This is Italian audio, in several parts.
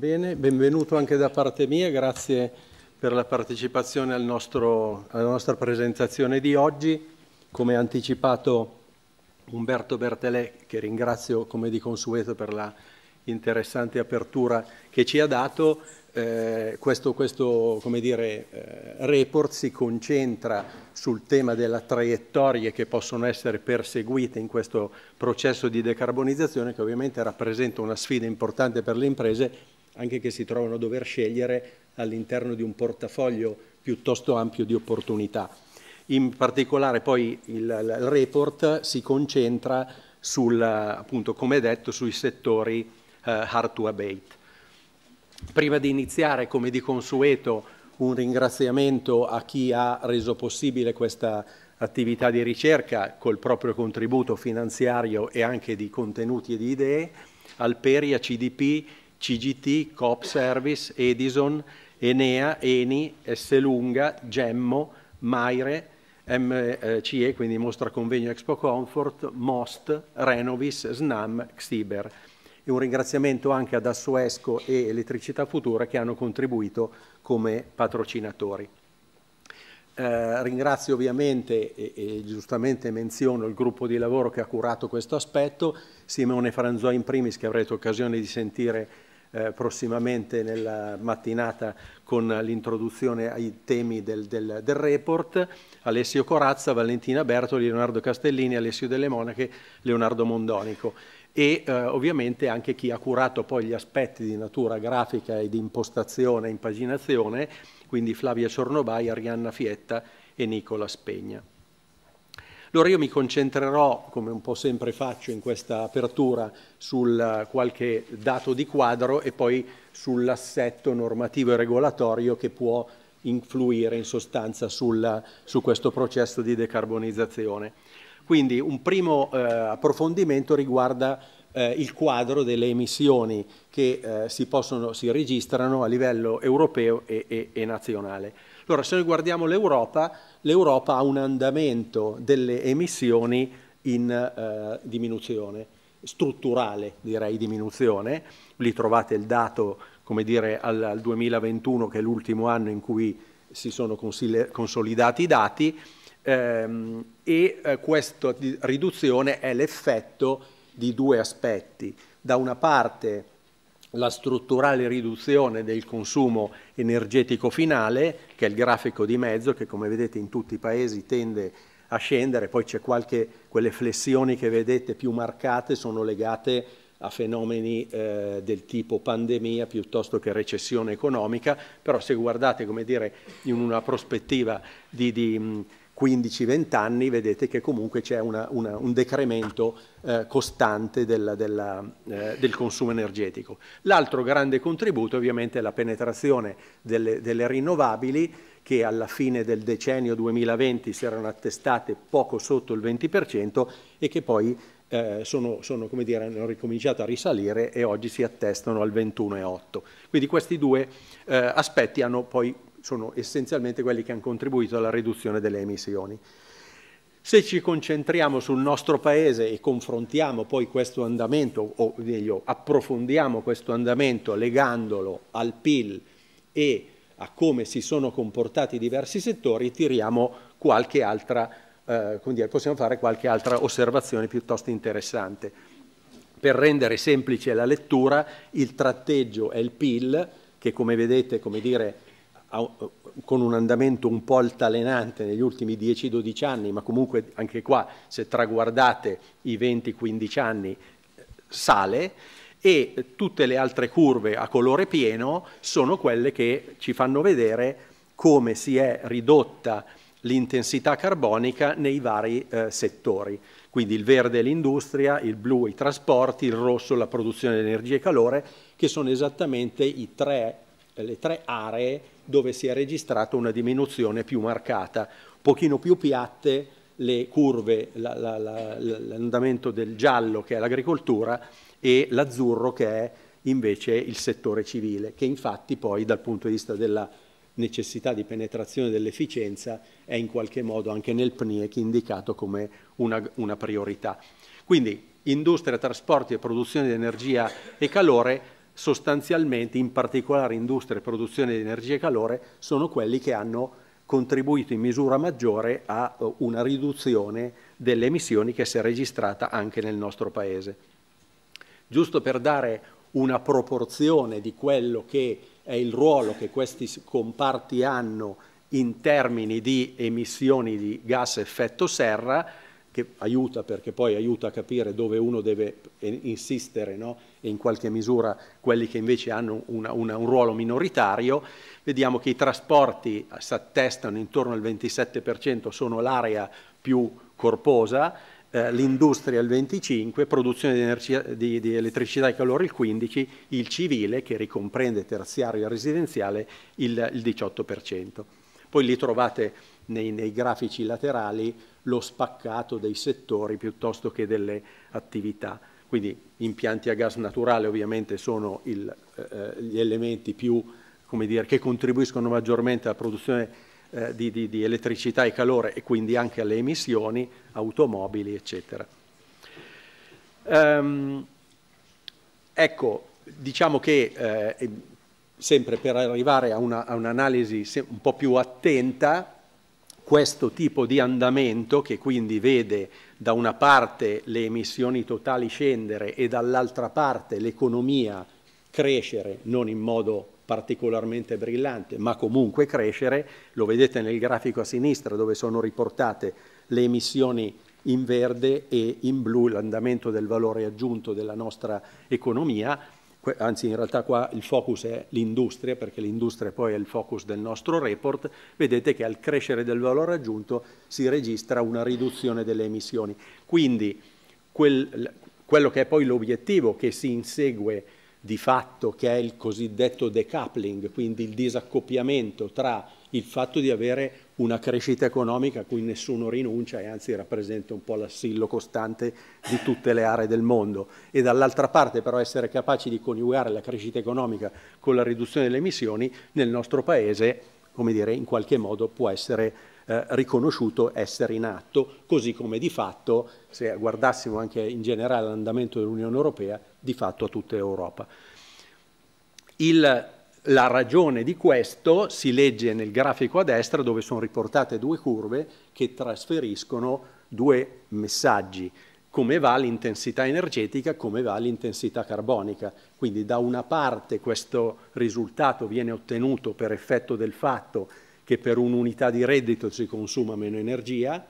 Bene, benvenuto anche da parte mia, grazie per la partecipazione al nostro, alla nostra presentazione di oggi. Come anticipato Umberto Bertelè, che ringrazio come di consueto per la interessante apertura che ci ha dato, eh, questo, questo dire, eh, report si concentra sul tema delle traiettorie che possono essere perseguite in questo processo di decarbonizzazione che ovviamente rappresenta una sfida importante per le imprese anche che si trovano a dover scegliere all'interno di un portafoglio piuttosto ampio di opportunità. In particolare poi il, il report si concentra sul, appunto, come detto, sui settori eh, hard to abate. Prima di iniziare, come di consueto, un ringraziamento a chi ha reso possibile questa attività di ricerca col proprio contributo finanziario e anche di contenuti e di idee, al Peria CDP, CGT, Coop Service, Edison, Enea, Eni, Esselunga, Gemmo, Maire, MCE, quindi Mostra Convegno Expo Comfort, Most, Renovis, Snam, Xiber. E un ringraziamento anche ad Assuesco e Elettricità Futura che hanno contribuito come patrocinatori. Eh, ringrazio ovviamente e, e, giustamente menziono il gruppo di lavoro che ha curato questo aspetto, Simone Franzò in primis che avrete occasione di sentire eh, prossimamente nella mattinata con l'introduzione ai temi del, del, del, report, Alessio Corazza, Valentina Bertoli, Leonardo Castellini, Alessio Delle Monache, Leonardo Mondonico e eh, ovviamente anche chi ha curato poi gli aspetti di natura grafica e di impostazione e impaginazione, quindi Flavia Ciornobai, Arianna Fietta e Nicola Spegna. Allora io mi concentrerò, come un po' sempre faccio in questa apertura, su qualche dato di quadro e poi sull'assetto normativo e regolatorio che può influire in sostanza sul, su questo processo di decarbonizzazione. Quindi un primo eh, approfondimento riguarda eh, il quadro delle emissioni che eh, si, possono, si, registrano a livello europeo e, e, e nazionale. Allora, se noi guardiamo l'Europa, l'Europa ha un andamento delle emissioni in eh, diminuzione, strutturale direi diminuzione, lì trovate il dato come dire, al, al 2021 che è l'ultimo anno in cui si sono consolidati i dati ehm, e eh, questa riduzione è l'effetto di due aspetti. Da una parte la strutturale riduzione del consumo energetico finale, che è il grafico di mezzo, che come vedete in tutti i paesi tende a scendere, poi c'è qualche, quelle flessioni che vedete più marcate sono legate a fenomeni eh, del tipo pandemia piuttosto che recessione economica, però se guardate come dire, in una prospettiva di, di 15-20 anni vedete che comunque c'è un decremento eh, costante della, della, eh, del consumo energetico. L'altro grande contributo ovviamente è la penetrazione delle, delle rinnovabili che alla fine del decennio 2020 si erano attestate poco sotto il 20% e che poi eh, sono, sono, come dire, hanno ricominciato a risalire e oggi si attestano al 21,8. Quindi questi due eh, aspetti hanno poi sono essenzialmente quelli che hanno contribuito alla riduzione delle emissioni. Se ci concentriamo sul nostro paese e confrontiamo poi questo andamento, o meglio approfondiamo questo andamento legandolo al PIL e a come si sono comportati i diversi settori, tiriamo qualche altra, eh, dire, possiamo fare qualche altra osservazione piuttosto interessante. Per rendere semplice la lettura, il tratteggio è il PIL, che come vedete, come dire, con un andamento un po' altalenante negli ultimi 10-12 anni, ma comunque anche qua, se traguardate i 20-15 anni, sale e tutte le altre curve a colore pieno sono quelle che ci fanno vedere come si è ridotta l'intensità carbonica nei vari eh, settori. Quindi il verde è l'industria, il blu i trasporti, il rosso la produzione di energia e calore, che sono esattamente i tre le tre aree dove si è registrata una diminuzione più marcata, un pochino più piatte le curve, l'andamento del giallo che è l'agricoltura e l'azzurro che è invece il settore civile, che infatti poi dal punto di vista della necessità di penetrazione dell'efficienza è in qualche modo anche nel PNIEC indicato come una, una priorità. Quindi industria, trasporti e produzione di energia e calore sostanzialmente in particolare industria e produzione di energia e calore sono quelli che hanno contribuito in misura maggiore a eh, una riduzione delle emissioni che si è registrata anche nel nostro Paese. Giusto per dare una proporzione di quello che è il ruolo che questi comparti hanno in termini di emissioni di gas effetto serra, che aiuta perché poi aiuta a capire dove uno deve eh, insistere no? e in qualche misura quelli che invece hanno una, una, un ruolo minoritario, vediamo che i trasporti si attestano intorno al 27%, sono l'area più corposa, eh, l'industria il 25, produzione di, energia, di, di, elettricità e calore il 15, il civile che ricomprende terziario e residenziale il, il 18%. Poi li trovate nei, nei, grafici laterali lo spaccato dei settori piuttosto che delle attività. Quindi impianti a gas naturale ovviamente sono il, eh, gli elementi più, dire, che contribuiscono maggiormente alla produzione eh, di, di, di elettricità e calore e quindi anche alle emissioni, automobili, eccetera. Um, ecco, diciamo che eh, sempre per arrivare a, un'analisi un, un po' più attenta, questo tipo di andamento che quindi vede da una parte le emissioni totali scendere e dall'altra parte l'economia crescere, non in modo particolarmente brillante, ma comunque crescere, lo vedete nel grafico a sinistra dove sono riportate le emissioni in verde e in blu l'andamento del valore aggiunto della nostra economia, anzi in realtà qua il focus è l'industria, perché l'industria poi è il focus del nostro report, vedete che al crescere del valore aggiunto si registra una riduzione delle emissioni. Quindi quel, quello che è poi l'obiettivo che si insegue di fatto, che è il cosiddetto decoupling, quindi il disaccoppiamento tra il fatto di avere una crescita economica a cui nessuno rinuncia e anzi rappresenta un po' l'assillo costante di tutte le aree del mondo e dall'altra parte però essere capaci di coniugare la crescita economica con la riduzione delle emissioni nel nostro paese, come dire, in qualche modo può essere eh, riconosciuto essere in atto, così come di fatto, se guardassimo anche in generale l'andamento dell'Unione Europea, di fatto a tutta Europa. Il la ragione di questo si legge nel grafico a destra dove sono riportate due curve che trasferiscono due messaggi, come va l'intensità energetica, come va l'intensità carbonica. Quindi da una parte questo risultato viene ottenuto per effetto del fatto che per un'unità di reddito si consuma meno energia,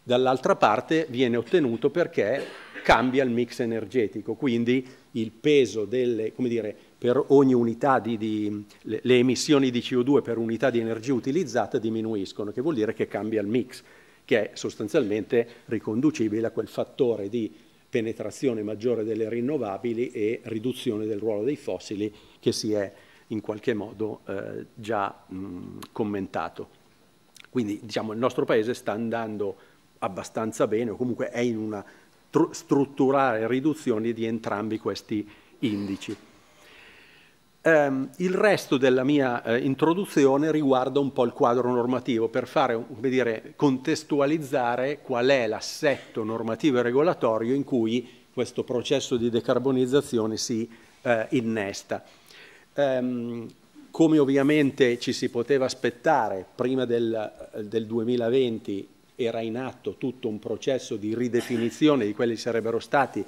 dall'altra parte viene ottenuto perché cambia il mix energetico, quindi il peso delle, come dire, per ogni unità di, di, le emissioni di CO2 per unità di energia utilizzata diminuiscono, che vuol dire che cambia il mix, che è sostanzialmente riconducibile a quel fattore di penetrazione maggiore delle rinnovabili e riduzione del ruolo dei fossili che si è in qualche modo eh, già mh, commentato. Quindi diciamo il nostro paese sta andando abbastanza bene o comunque è in una strutturale riduzione di entrambi questi indici. Um, il resto della mia eh, introduzione riguarda un po' il quadro normativo per fare, come dire, contestualizzare qual è l'assetto normativo e regolatorio in cui questo processo di decarbonizzazione si eh, innesta. Um, come ovviamente ci si poteva aspettare, prima del, eh, del 2020 era in atto tutto un processo di ridefinizione di quelli che sarebbero stati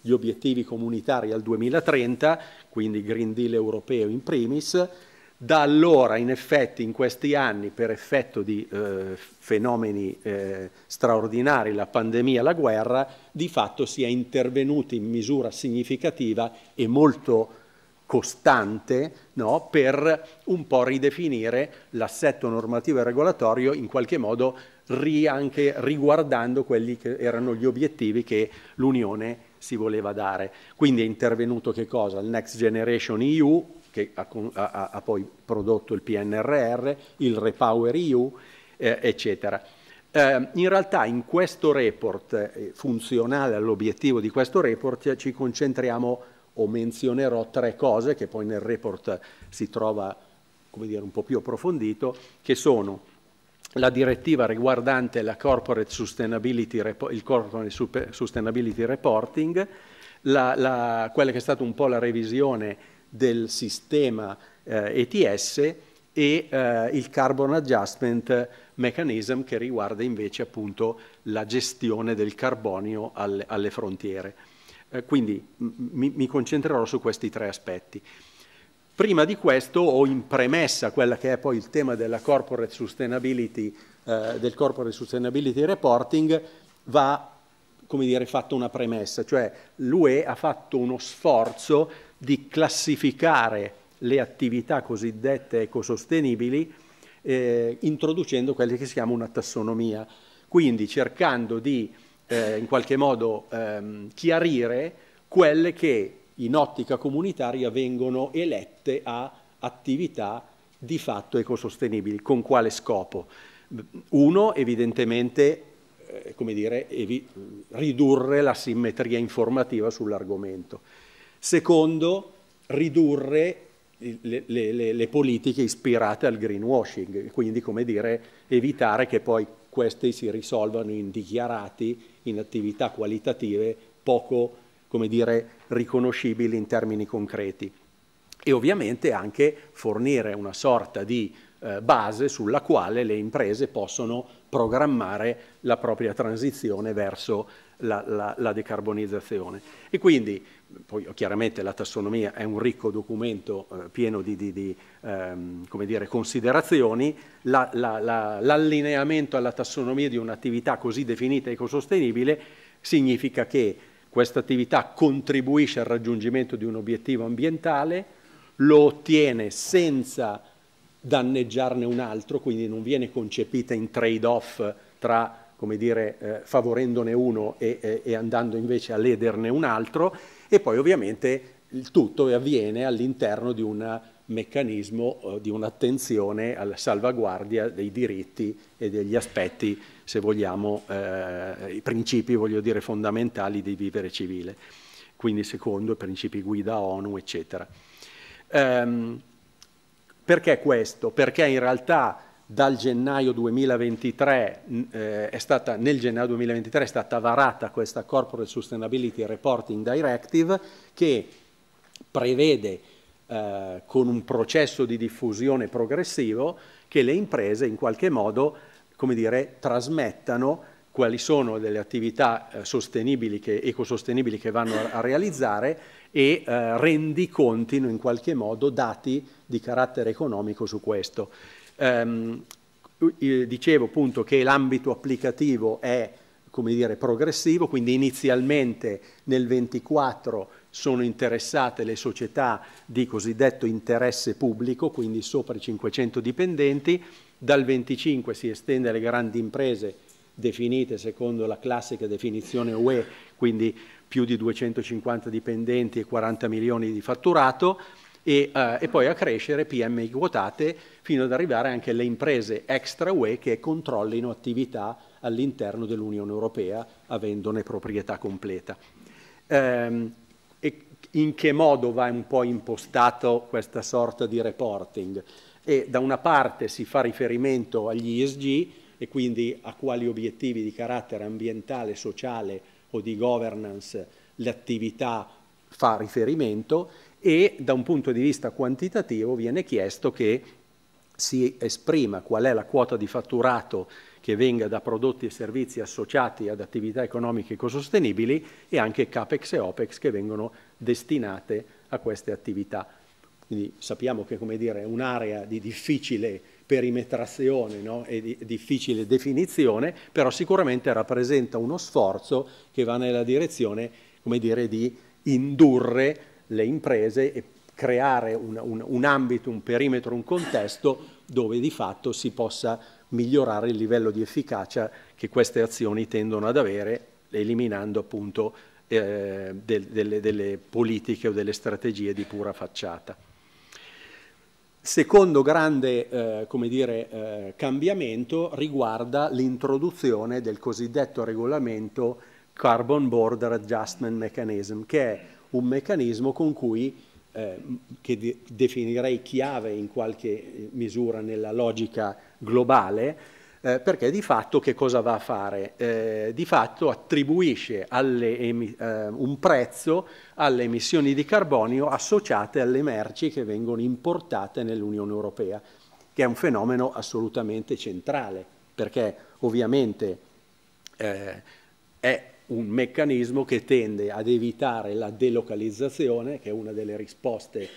gli obiettivi comunitari al 2030, quindi Green Deal europeo in primis. Da allora, in effetti, in questi anni, per effetto di eh, fenomeni eh, straordinari, la pandemia, la guerra, di fatto si è intervenuti in misura significativa e molto costante no, per un po' ridefinire l'assetto normativo e regolatorio in qualche modo ri anche riguardando quelli che erano gli obiettivi che l'Unione si voleva dare. Quindi è intervenuto che cosa? Il Next Generation EU, che ha, ha, ha poi prodotto il PNRR, il Repower EU, eh, eccetera. Eh, in realtà in questo report, eh, funzionale all'obiettivo di questo report, ci concentriamo o menzionerò tre cose che poi nel report si trova dire, un po' più approfondito, che sono la direttiva riguardante la corporate sustainability, il Corporate Sustainability Reporting, la, la, quella che è stata un po' la revisione del sistema eh, ETS e eh, il Carbon Adjustment Mechanism che riguarda invece appunto la gestione del carbonio al, alle frontiere. Eh, quindi mi, mi concentrerò su questi tre aspetti. Prima di questo ho in premessa quella che è poi il tema della corporate sustainability, eh, del corporate sustainability reporting, va come dire, fatto una premessa, cioè l'UE ha fatto uno sforzo di classificare le attività cosiddette ecosostenibili eh, introducendo quella che si chiama una tassonomia, quindi cercando di eh, in qualche modo ehm, chiarire quelle che in ottica comunitaria vengono elette a attività di fatto ecosostenibili. Con quale scopo? Uno, evidentemente, eh, come dire, evi ridurre la simmetria informativa sull'argomento. Secondo, ridurre le, le, le, politiche ispirate al greenwashing, quindi, come dire, evitare che poi queste si risolvano in dichiarati, in attività qualitative poco come dire, riconoscibili in termini concreti. E ovviamente anche fornire una sorta di eh, base sulla quale le imprese possono programmare la propria transizione verso la, la, la decarbonizzazione. E quindi, poi chiaramente la tassonomia è un ricco documento eh, pieno di, di, di ehm, dire, considerazioni, l'allineamento la, alla tassonomia di un'attività così definita ecosostenibile significa che questa attività contribuisce al raggiungimento di un obiettivo ambientale, lo ottiene senza danneggiarne un altro, quindi non viene concepita in trade-off tra come dire, eh, favorendone uno e, e, e, andando invece a lederne un altro, e poi ovviamente il tutto avviene all'interno di un meccanismo eh, di un'attenzione alla salvaguardia dei diritti e degli aspetti se vogliamo, eh, i principi voglio dire, fondamentali di vivere civile, quindi secondo i principi guida ONU, eccetera. Ehm, perché questo? Perché in realtà dal gennaio 2023, eh, stata, nel gennaio 2023 è stata varata questa Corporate Sustainability Reporting Directive che prevede eh, con un processo di diffusione progressivo che le imprese in qualche modo come dire, trasmettano quali sono delle attività eh, sostenibili che, ecosostenibili che vanno a, realizzare e eh, rendicontino in qualche modo dati di carattere economico su questo. Ehm, dicevo appunto che l'ambito applicativo è come dire, progressivo, quindi inizialmente nel 24 sono interessate le società di cosiddetto interesse pubblico, quindi sopra i 500 dipendenti, dal 25 si estende alle grandi imprese definite secondo la classica definizione UE, quindi più di 250 dipendenti e 40 milioni di fatturato, e, eh, e poi a crescere PMI quotate fino ad arrivare anche alle imprese extra UE che controllino attività all'interno dell'Unione Europea avendone proprietà completa. Ehm, in che modo va un po' impostato questa sorta di reporting? e da una parte si fa riferimento agli ISG e quindi a quali obiettivi di carattere ambientale, sociale o di governance l'attività fa riferimento e da un punto di vista quantitativo viene chiesto che si esprima qual è la quota di fatturato che venga da prodotti e servizi associati ad attività economiche ecosostenibili e anche CAPEX e OPEX che vengono destinate a queste attività. Quindi sappiamo che dire, è un'area di difficile perimetrazione no? e di difficile definizione, però sicuramente rappresenta uno sforzo che va nella direzione dire, di indurre le imprese e creare un, un, un ambito, un perimetro, un contesto dove di fatto si possa migliorare il livello di efficacia che queste azioni tendono ad avere, eliminando appunto eh, del, delle, delle, politiche o delle strategie di pura facciata. Secondo grande eh, dire, eh, cambiamento riguarda l'introduzione del cosiddetto regolamento Carbon Border Adjustment Mechanism, che è un meccanismo con cui, eh, che de definirei chiave in qualche misura nella logica globale, eh, perché di fatto che cosa va a fare? Eh, di fatto attribuisce emi- eh, un prezzo alle emissioni di carbonio associate alle merci che vengono importate nell'Unione Europea, che è un fenomeno assolutamente centrale, perché ovviamente eh, è un meccanismo che tende ad evitare la delocalizzazione, che è una delle risposte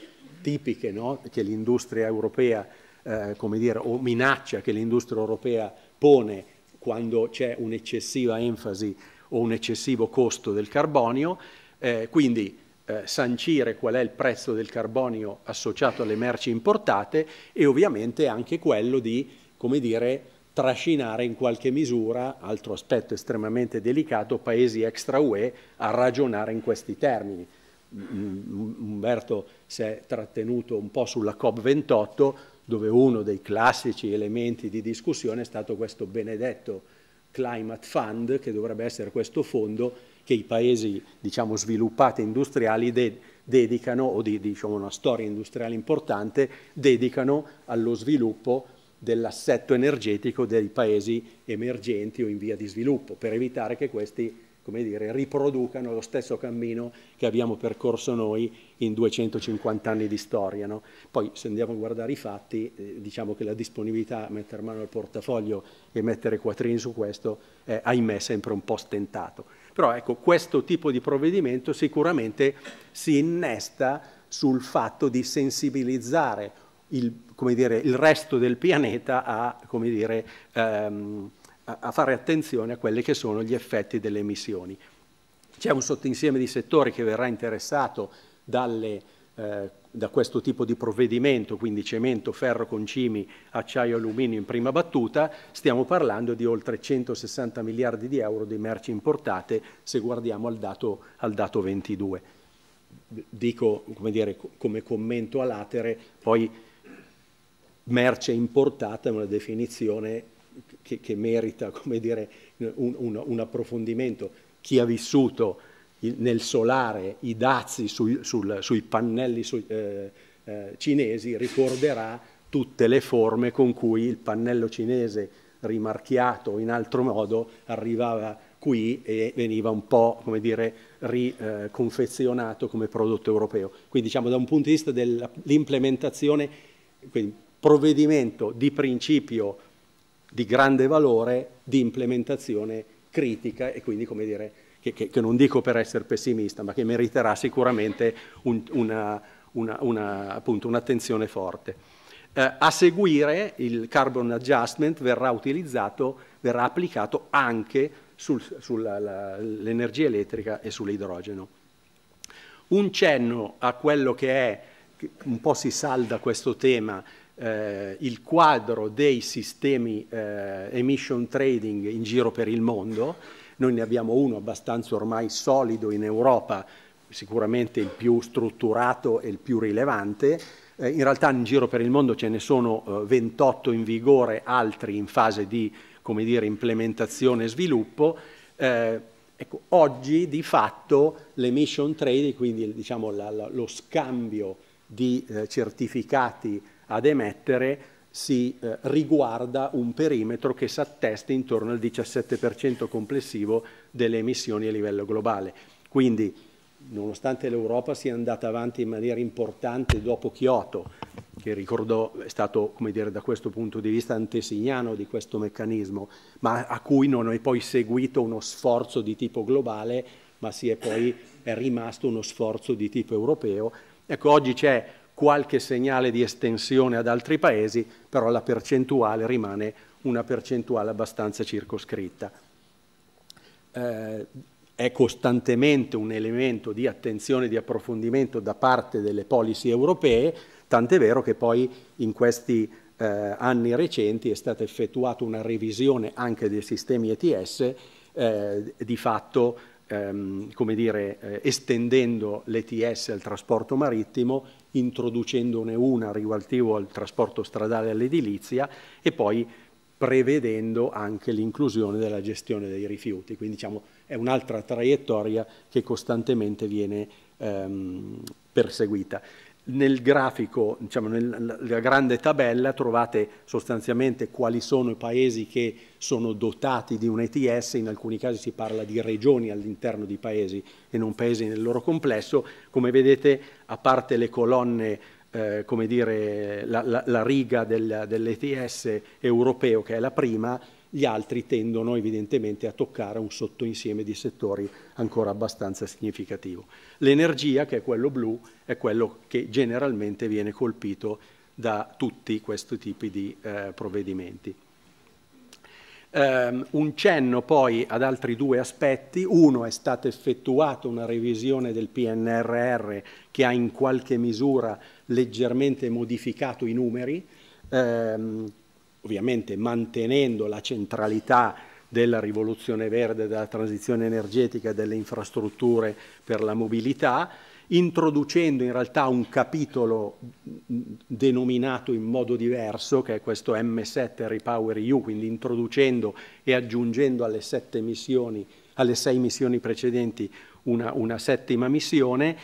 tipiche no? che l'industria europea eh, come dire, o minaccia che l'industria europea pone quando c'è un'eccessiva enfasi o un eccessivo costo del carbonio, eh, quindi eh, sancire qual è il prezzo del carbonio associato alle merci importate e ovviamente anche quello di, come dire, trascinare in qualche misura, altro aspetto estremamente delicato, paesi extra UE a ragionare in questi termini. Mm, mm, Umberto si è trattenuto un po' sulla COP28, dove uno dei classici elementi di discussione è stato questo benedetto Climate Fund, che dovrebbe essere questo fondo che i paesi diciamo, sviluppati industriali de dedicano, o di diciamo, una storia industriale importante, dedicano allo sviluppo dell'assetto energetico dei paesi emergenti o in via di sviluppo, per evitare che questi come dire, riproducano lo stesso cammino che abbiamo percorso noi in 250 anni di storia. No? Poi se andiamo a guardare i fatti, eh, diciamo che la disponibilità a mettere mano al portafoglio e mettere quattrini su questo è, ahimè, sempre un po' stentato. Però ecco, questo tipo di provvedimento sicuramente si innesta sul fatto di sensibilizzare il, dire, il resto del pianeta a, come dire, um, a, fare attenzione a quelli che sono gli effetti delle emissioni. C'è un sottinsieme di settori che verrà interessato dalle, eh, da questo tipo di provvedimento, quindi cemento, ferro, concimi, acciaio e alluminio in prima battuta, stiamo parlando di oltre 160 miliardi di euro di merci importate se guardiamo al dato, al dato 22. Dico come, dire, come commento a latere, poi merce importata è una definizione che, che merita dire, un, un, un, approfondimento. Chi ha vissuto nel solare i dazi sui, sul, sui pannelli sui, eh, eh, cinesi ricorderà tutte le forme con cui il pannello cinese rimarchiato in altro modo arrivava qui e veniva un po' come dire, riconfezionato eh, come prodotto europeo. Quindi diciamo da un punto di vista dell'implementazione, quindi provvedimento di principio di grande valore di implementazione critica e quindi, come dire, che, che, che non dico per essere pessimista, ma che meriterà sicuramente un, un'attenzione una, una, forte. Eh, a seguire il carbon adjustment verrà utilizzato, verrà applicato anche sul, sull'energia elettrica e sull'idrogeno. Un cenno a quello che è, un po' si salda questo tema, eh, il quadro dei sistemi eh, emission trading in giro per il mondo. Noi ne abbiamo uno abbastanza ormai solido in Europa, sicuramente il più strutturato e il più rilevante. Eh, in realtà in giro per il mondo ce ne sono 28 eh, in vigore, altri in fase di dire, implementazione e sviluppo. Eh, ecco, oggi di fatto l'emission trading, quindi diciamo, la, la, lo scambio di eh, certificati ad emettere si eh, riguarda un perimetro che si attesta intorno al 17% complessivo delle emissioni a livello globale. Quindi, nonostante l'Europa sia andata avanti in maniera importante dopo Kyoto, che ricordo è stato, come dire, da questo punto di vista antesignano di questo meccanismo, ma a cui non è poi seguito uno sforzo di tipo globale, ma si è poi è rimasto uno sforzo di tipo europeo. Ecco, oggi c'è qualche segnale di estensione ad altri paesi, però la percentuale rimane una percentuale abbastanza circoscritta. Eh, è costantemente un elemento di attenzione e di approfondimento da parte delle policy europee, tant'è vero che poi in questi eh, anni recenti è stata effettuata una revisione anche dei sistemi ETS, eh, di fatto ehm, come dire, eh, estendendo l'ETS al trasporto marittimo introducendone una riguardo al trasporto stradale e all'edilizia e poi prevedendo anche l'inclusione della gestione dei rifiuti. Quindi diciamo, è un'altra traiettoria che costantemente viene ehm, perseguita nel grafico, diciamo, nella grande tabella trovate sostanzialmente quali sono i paesi che sono dotati di un ETS, in alcuni casi si parla di regioni all'interno di paesi e non paesi nel loro complesso, come vedete a parte le colonne, eh, come dire, la, la, la riga del, dell'ETS europeo che è la prima, gli altri tendono evidentemente a toccare un sottoinsieme di settori ancora abbastanza significativo. L'energia, che è quello blu, è quello che generalmente viene colpito da tutti questi tipi di eh, provvedimenti. Um, un cenno poi ad altri due aspetti, uno è stata effettuata una revisione del PNRR che ha in qualche misura leggermente modificato i numeri, um, ovviamente mantenendo la centralità della rivoluzione verde, della transizione energetica, delle infrastrutture per la mobilità, introducendo in realtà un capitolo denominato in modo diverso, che è questo M7 Repower EU, quindi introducendo e aggiungendo alle, missioni, alle sei missioni precedenti una, una settima missione,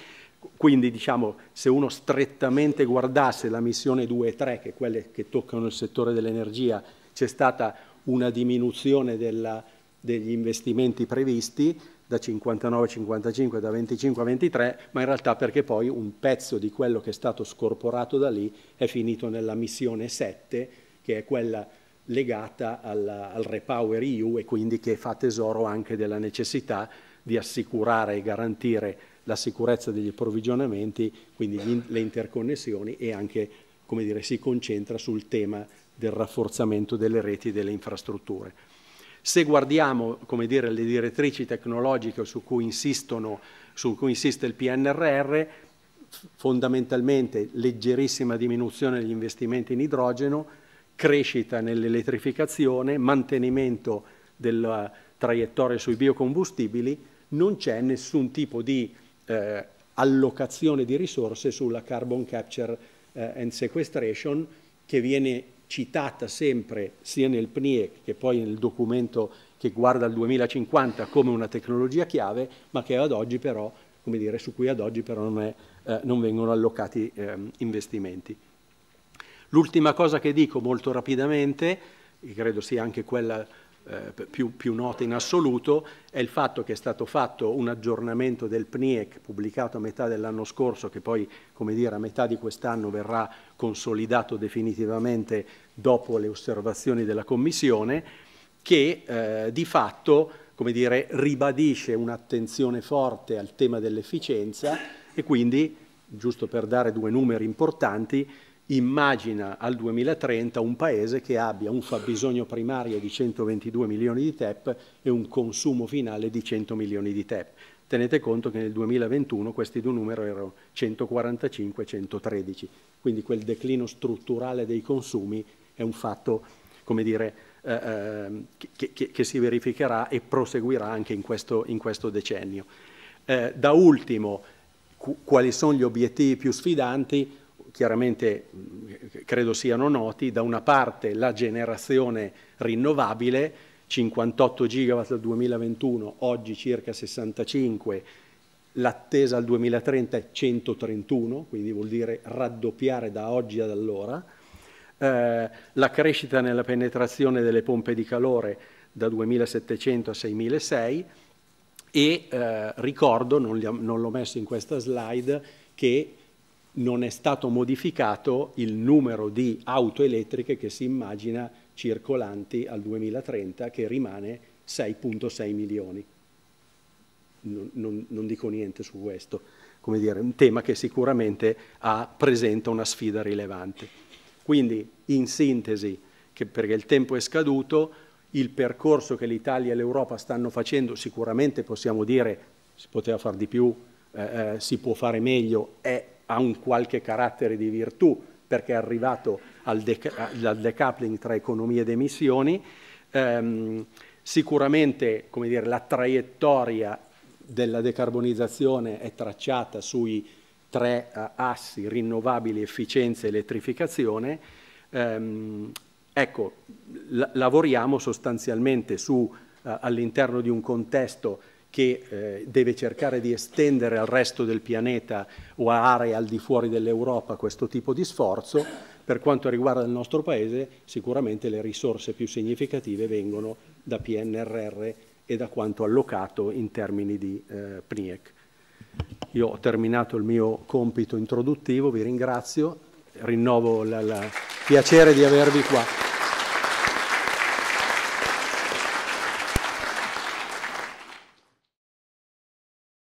quindi diciamo, se uno strettamente guardasse la missione 2 e 3, che quelle che toccano il settore dell'energia, c'è stata una diminuzione della, degli investimenti previsti da 59 a 55, da 25 a 23, ma in realtà perché poi un pezzo di quello che è stato scorporato da lì è finito nella missione 7, che è quella legata alla, al Repower EU e quindi che fa tesoro anche della necessità di assicurare e garantire la sicurezza degli approvvigionamenti, quindi le interconnessioni e anche come dire, si concentra sul tema del rafforzamento delle reti e delle infrastrutture. Se guardiamo come dire, le direttrici tecnologiche su cui, insistono, su cui insiste il PNRR, fondamentalmente leggerissima diminuzione degli investimenti in idrogeno, crescita nell'elettrificazione, mantenimento della traiettoria sui biocombustibili, non c'è nessun tipo di eh, allocazione di risorse sulla carbon capture eh, and sequestration che viene citata sempre sia nel PNIE che poi nel documento che guarda al 2050 come una tecnologia chiave, ma che ad oggi però, come dire, su cui ad oggi però non, è, eh, non vengono allocati ehm, investimenti. L'ultima cosa che dico molto rapidamente, e credo sia anche quella eh, più, più note in assoluto è il fatto che è stato fatto un aggiornamento del PNIEC pubblicato a metà dell'anno scorso, che poi come dire, a metà di quest'anno verrà consolidato definitivamente dopo le osservazioni della Commissione, che eh, di fatto come dire, ribadisce un'attenzione forte al tema dell'efficienza e quindi, giusto per dare due numeri importanti, immagina al 2030 un paese che abbia un fabbisogno primario di 122 milioni di TEP e un consumo finale di 100 milioni di TEP. Tenete conto che nel 2021 questi due numeri erano 145 e 113, quindi quel declino strutturale dei consumi è un fatto, come dire, eh, ehm, che, che, che, si verificherà e proseguirà anche in questo, in questo decennio. Eh, da ultimo, qu quali sono gli obiettivi più sfidanti? chiaramente eh, credo siano noti, da una parte la generazione rinnovabile, 58 gigawatt al 2021, oggi circa 65, l'attesa al 2030 è 131, quindi vuol dire raddoppiare da oggi ad allora, eh, la crescita nella penetrazione delle pompe di calore da 2700 a 6006 e eh, ricordo, non, li, non l'ho messo in questa slide, che non è stato modificato il numero di auto elettriche che si immagina circolanti al 2030, che rimane 6.6 milioni. Non, non, non, dico niente su questo, come dire, un tema che sicuramente ha, presenta una sfida rilevante. Quindi, in sintesi, perché il tempo è scaduto, il percorso che l'Italia e l'Europa stanno facendo, sicuramente possiamo dire si poteva fare di più, eh, eh, si può fare meglio, è ha un qualche carattere di virtù perché è arrivato al, deca- al decoupling tra economia ed emissioni. Ehm, sicuramente dire, la traiettoria della decarbonizzazione è tracciata sui tre uh, assi rinnovabili, efficienza e elettrificazione. Ehm, ecco, la- lavoriamo sostanzialmente su, uh, all'interno di un contesto che eh, deve cercare di estendere al resto del pianeta o a aree al di fuori dell'Europa questo tipo di sforzo, per quanto riguarda il nostro Paese sicuramente le risorse più significative vengono da PNRR e da quanto allocato in termini di eh, PNIEC. Io ho terminato il mio compito introduttivo, vi ringrazio, rinnovo il piacere di avervi qua.